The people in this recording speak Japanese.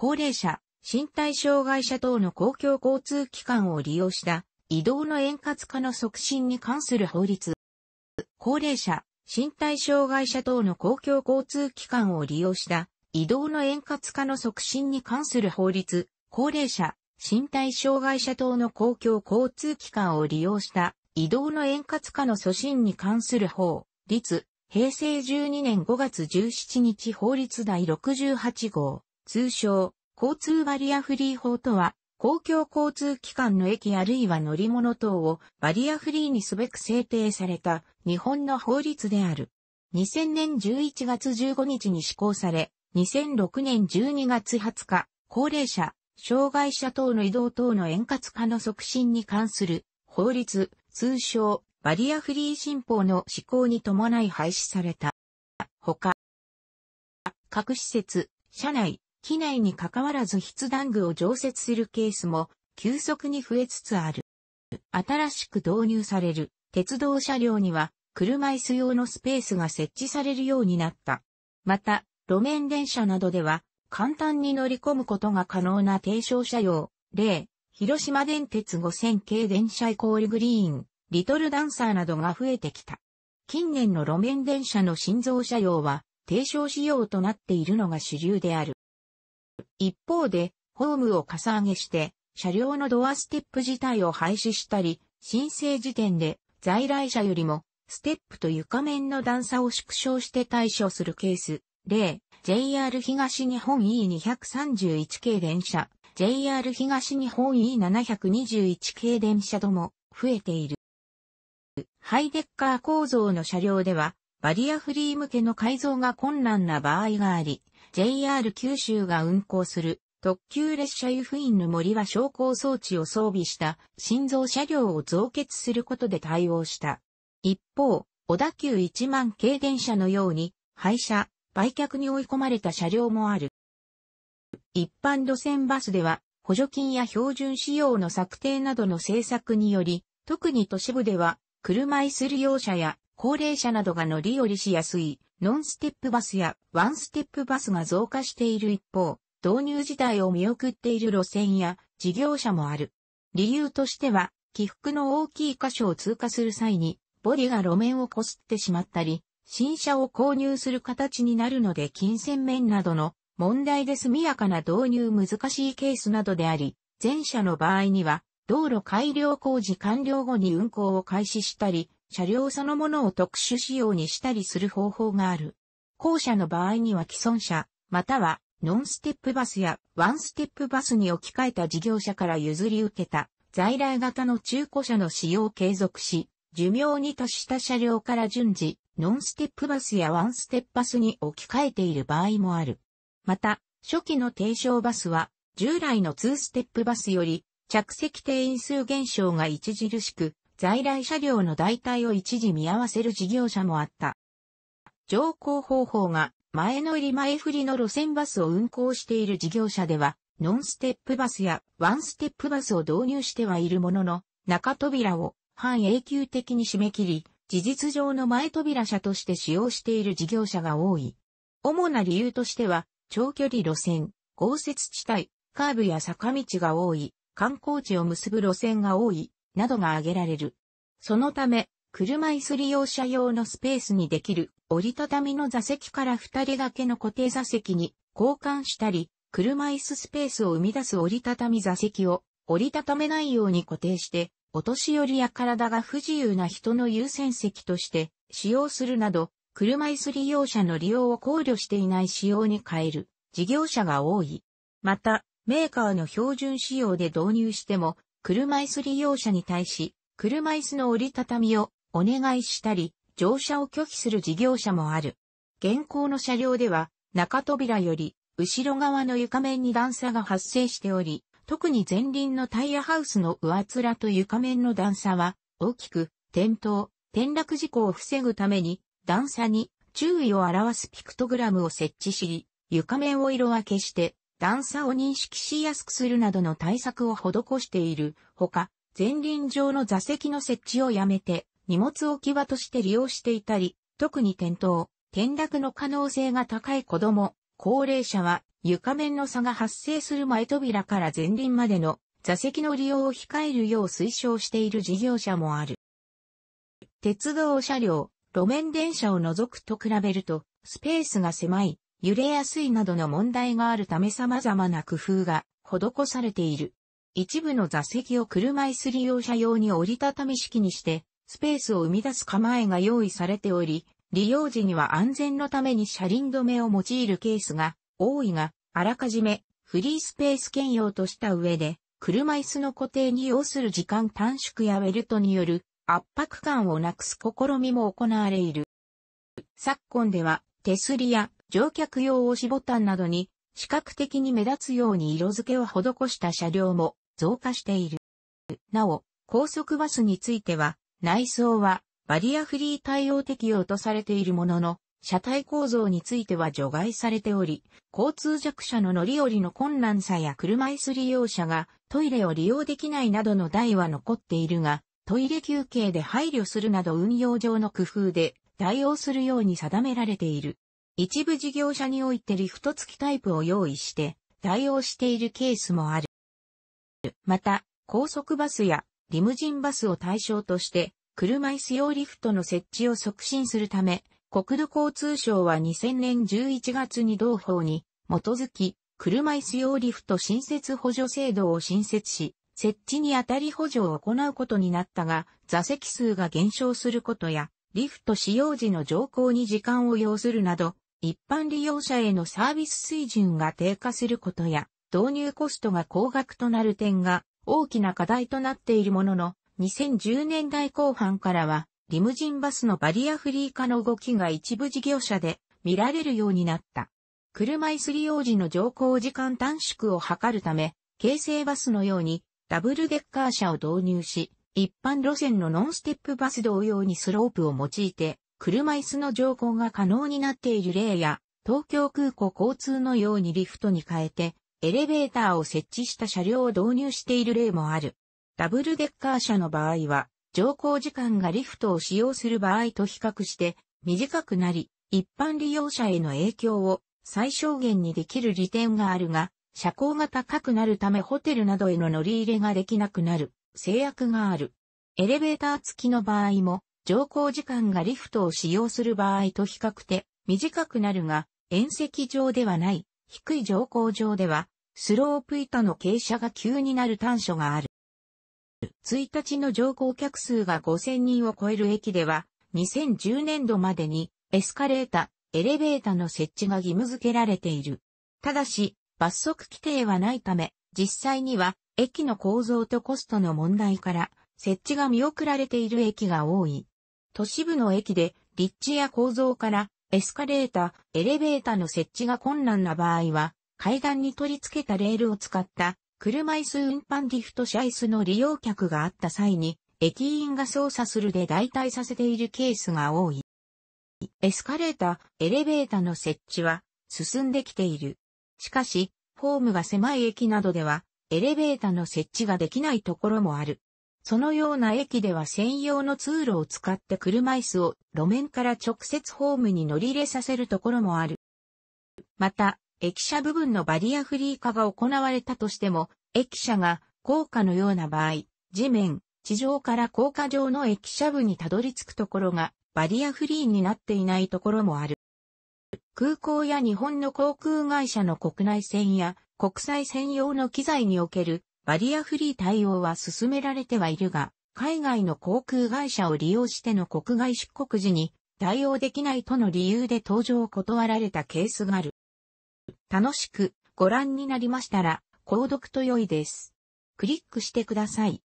高齢者、身体障害者等の公共交通機関を利用した移動の円滑化の促進に関する法律。高齢者、身体障害者等の公共交通機関を利用した移動の円滑化の促進に関する法律。高齢者、身体障害者等の公共交通機関を利用した移動の円滑化の促進に関する法律。平成12年5月17日法律第68号。通称、交通バリアフリー法とは、公共交通機関の駅あるいは乗り物等をバリアフリーにすべく制定された日本の法律である。2000年11月15日に施行され、2006年12月20日、高齢者、障害者等の移動等の円滑化の促進に関する法律、通称、バリアフリー新法の施行に伴い廃止された。他、各施設、社内、機内に関わらず筆談具を常設するケースも急速に増えつつある。新しく導入される鉄道車両には車椅子用のスペースが設置されるようになった。また、路面電車などでは簡単に乗り込むことが可能な低床車用、例、広島電鉄5000系電車イコールグリーン、リトルダンサーなどが増えてきた。近年の路面電車の心臓車用は低床仕様となっているのが主流である。一方で、ホームをかさ上げして、車両のドアステップ自体を廃止したり、申請時点で在来車よりもステップと床面の段差を縮小して対処するケース。例、JR 東日本 E231 系電車、JR 東日本 E721 系電車とも増えている。ハイデッカー構造の車両では、バリアフリー向けの改造が困難な場合があり、JR 九州が運行する特急列車湯布院の森は昇降装置を装備した心臓車両を増結することで対応した。一方、小田急1万系電車のように、廃車、売却に追い込まれた車両もある。一般路線バスでは、補助金や標準仕様の策定などの政策により、特に都市部では、車椅子利用者や高齢者などが乗り降りしやすいノンステップバスやワンステップバスが増加している一方、導入自体を見送っている路線や事業者もある。理由としては、起伏の大きい箇所を通過する際に、ボディが路面をこすってしまったり、新車を購入する形になるので金銭面などの問題で速やかな導入難しいケースなどであり、前者の場合には、道路改良工事完了後に運行を開始したり、車両そのものを特殊仕様にしたりする方法がある。後者の場合には既存車、またはノンステップバスやワンステップバスに置き換えた事業者から譲り受けた在来型の中古車の使用を継続し、寿命に達した車両から順次、ノンステップバスやワンステップバスに置き換えている場合もある。また、初期の低床バスは、従来のツーステップバスより、着席定員数減少が著しく、在来車両の代替を一時見合わせる事業者もあった。乗降方法が前乗り前振りの路線バスを運行している事業者では、ノンステップバスやワンステップバスを導入してはいるものの、中扉を半永久的に締め切り、事実上の前扉車として使用している事業者が多い。主な理由としては、長距離路線、豪雪地帯、カーブや坂道が多い、観光地を結ぶ路線が多い、などが挙げられる。そのため、車椅子利用者用のスペースにできる折りたたみの座席から二人だけの固定座席に交換したり、車椅子スペースを生み出す折りたたみ座席を折りたためないように固定して、お年寄りや体が不自由な人の優先席として使用するなど、車椅子利用者の利用を考慮していない仕様に変える事業者が多い。また、メーカーの標準仕様で導入しても、車椅子利用者に対し、車椅子の折りたたみをお願いしたり、乗車を拒否する事業者もある。現行の車両では、中扉より、後ろ側の床面に段差が発生しており、特に前輪のタイヤハウスの上面と床面の段差は、大きく、転倒、転落事故を防ぐために、段差に注意を表すピクトグラムを設置し、床面を色分けして、段差を認識しやすくするなどの対策を施しているほか、前輪上の座席の設置をやめて、荷物置き場として利用していたり、特に転倒、転落の可能性が高い子供、高齢者は床面の差が発生する前扉から前輪までの座席の利用を控えるよう推奨している事業者もある。鉄道車両、路面電車を除くと比べると、スペースが狭い揺れやすいなどの問題があるため様々な工夫が施されている。一部の座席を車椅子利用者用に折りたたみ式にして、スペースを生み出す構えが用意されており、利用時には安全のために車輪止めを用いるケースが多いが、あらかじめフリースペース兼用とした上で、車椅子の固定に要する時間短縮やベルトによる圧迫感をなくす試みも行われいる。昨今では、手すりや乗客用押しボタンなどに視覚的に目立つように色付けを施した車両も増加している。なお、高速バスについては、内装はバリアフリー対応適用とされているものの、車体構造については除外されており、交通弱者の乗り降りの困難さや車椅子利用者がトイレを利用できないなどの台は残っているが、トイレ休憩で配慮するなど運用上の工夫で対応するように定められている。一部事業者においてリフト付きタイプを用意して対応しているケースもある。また、高速バスやリムジンバスを対象として車椅子用リフトの設置を促進するため、国土交通省は2000年11月に同法に基づき、車椅子用リフト新設補助制度を新設し、設置にあたり補助を行うことになったが、座席数が減少することや、リフト使用時の乗降に時間を要するなど、一般利用者へのサービス水準が低下することや、導入コストが高額となる点が大きな課題となっているものの、2010年代後半からは、リムジンバスのバリアフリー化の動きが一部事業者で見られるようになった。車椅子利用時の乗降時間短縮を図るため、京成バスのようにダブルデッカー車を導入し、一般路線のノンステップバス同様にスロープを用いて車椅子の乗降が可能になっている例や、東京空港交通のようにリフトに変えて、エレベーターを設置した車両を導入している例もある。ダブルデッカー車の場合は、乗降時間がリフトを使用する場合と比較して短くなり、一般利用者への影響を最小限にできる利点があるが、車高が高くなるためホテルなどへの乗り入れができなくなる制約がある。エレベーター付きの場合も乗降時間がリフトを使用する場合と比較的短くなるが、縁石上ではない、低い乗降上では、スロープ板の傾斜が急になる短所がある。1日の乗降客数が5000人を超える駅では、2010年度までにエスカレータ、エレベータの設置が義務付けられている。ただし、罰則規定はないため、実際には駅の構造とコストの問題から設置が見送られている駅が多い。都市部の駅で、立地や構造から、エスカレーター、エレベーターの設置が困難な場合は、階段に取り付けたレールを使った、車椅子運搬リフト車椅子の利用客があった際に、駅員が操作するで代替させているケースが多い。エスカレーター、エレベーターの設置は進んできている。しかし、ホームが狭い駅などでは、エレベーターの設置ができないところもある。そのような駅では専用の通路を使って車椅子を路面から直接ホームに乗り入れさせるところもある。また、駅舎部分のバリアフリー化が行われたとしても、駅舎が高架のような場合、地面、地上から高架上の駅舎部にたどり着くところがバリアフリーになっていないところもある。空港や日本の航空会社の国内線や国際専用の機材におけるバリアフリー対応は進められてはいるが、海外の航空会社を利用しての国外出国時に対応できないとの理由で搭乗を断られたケースがある。楽しくご覧になりましたら、購読と良いです。クリックしてください。